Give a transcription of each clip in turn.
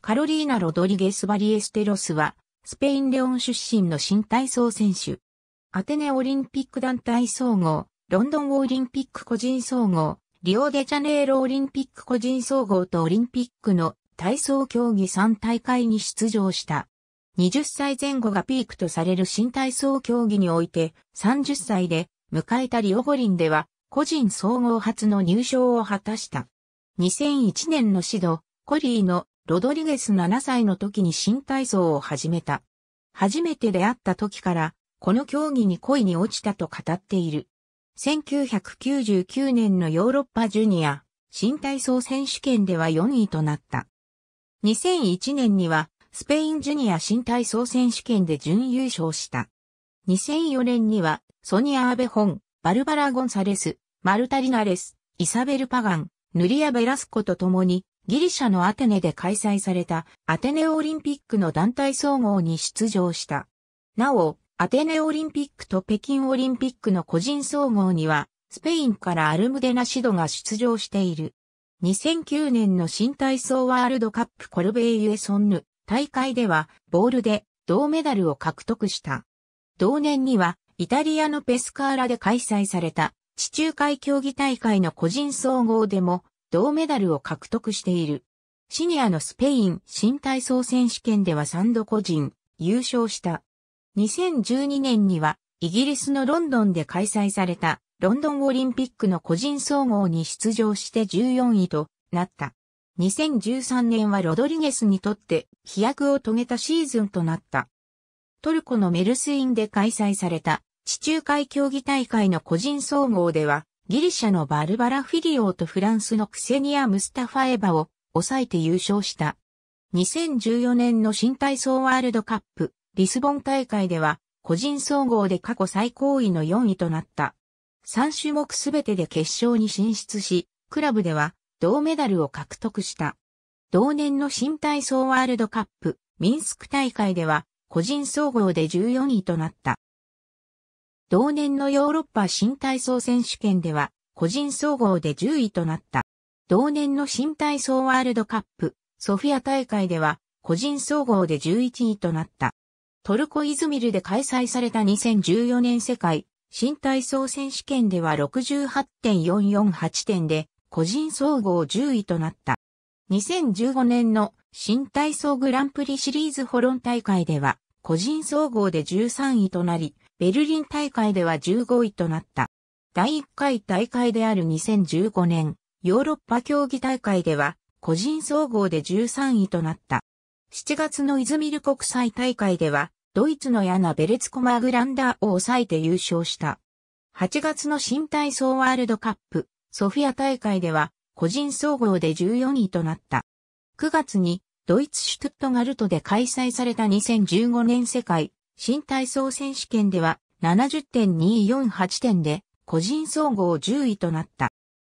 カロリーナ・ロドリゲス・バリエステロスは、スペイン・レオン出身の新体操選手。アテネオリンピック団体総合、ロンドンオリンピック個人総合、リオデジャネイロオリンピック個人総合とオリンピックの体操競技3大会に出場した。20歳前後がピークとされる新体操競技において、30歳で迎えたリオ五輪では、個人総合初の入賞を果たした。2001年の指導、コリーのロドリゲス7歳の時に新体操を始めた。初めて出会った時から、この競技に恋に落ちたと語っている。1999年のヨーロッパジュニア、新体操選手権では4位となった。2001年には、スペインジュニア新体操選手権で準優勝した。2004年には、ソニア・アベホン、バルバラ・ゴンサレス、マルタリナレス、イサベル・パガン、ヌリア・ベラスコと共に、ギリシャのアテネで開催されたアテネオリンピックの団体総合に出場した。なお、アテネオリンピックと北京オリンピックの個人総合には、スペインからアルムデナシドが出場している。2009年の新体操ワールドカップコルベイユエソンヌ大会では、ボールで銅メダルを獲得した。同年には、イタリアのペスカーラで開催された地中海競技大会の個人総合でも銅メダルを獲得している。シニアのスペイン新体操選手権では3度個人優勝した。2012年にはイギリスのロンドンで開催されたロンドンオリンピックの個人総合に出場して14位となった。2013年はロドリゲスにとって飛躍を遂げたシーズンとなった。トルコのメルスインで開催された地中海競技大会の個人総合ではギリシャのバルバラ・フィリオーとフランスのクセニア・ムスタファエバを抑えて優勝した。2014年の新体操ワールドカップリスボン大会では個人総合で過去最高位の4位となった。3種目すべてで決勝に進出し、クラブでは銅メダルを獲得した。同年の新体操ワールドカップミンスク大会では個人総合で14位となった。同年のヨーロッパ新体操選手権では、個人総合で10位となった。同年の新体操ワールドカップ、ソフィア大会では、個人総合で11位となった。トルコ・イズミルで開催された2014年世界新体操選手権では68.448点で個人総合10位となった。2015年の新体操グランプリシリーズホロン大会では個人総合で13位となり、ベルリン大会では15位となった。第1回大会である2015年、ヨーロッパ競技大会では、個人総合で13位となった。7月のイズミル国際大会では、ドイツのヤナ・ベレツコマ・グランダーを抑えて優勝した。8月の新体操ワールドカップ、ソフィア大会では、個人総合で14位となった。9月に、ドイツシュトゥットガルトで開催された2015年世界新体操選手権では70.248点で個人総合10位となった。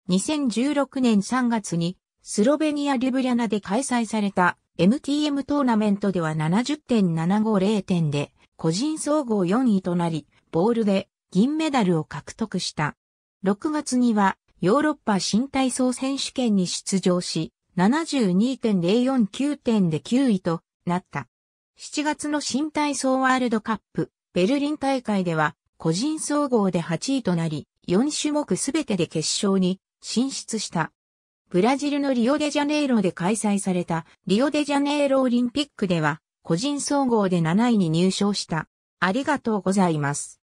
2016年3月にスロベニア・リュブリャナで開催された MTM トーナメントでは70.750点で個人総合4位となり、ボールで銀メダルを獲得した。6月にはヨーロッパ新体操選手権に出場し、72.049点で9位となった。7月の新体操ワールドカップ、ベルリン大会では、個人総合で8位となり、4種目すべてで決勝に進出した。ブラジルのリオデジャネイロで開催されたリオデジャネイロオリンピックでは、個人総合で7位に入賞した。ありがとうございます。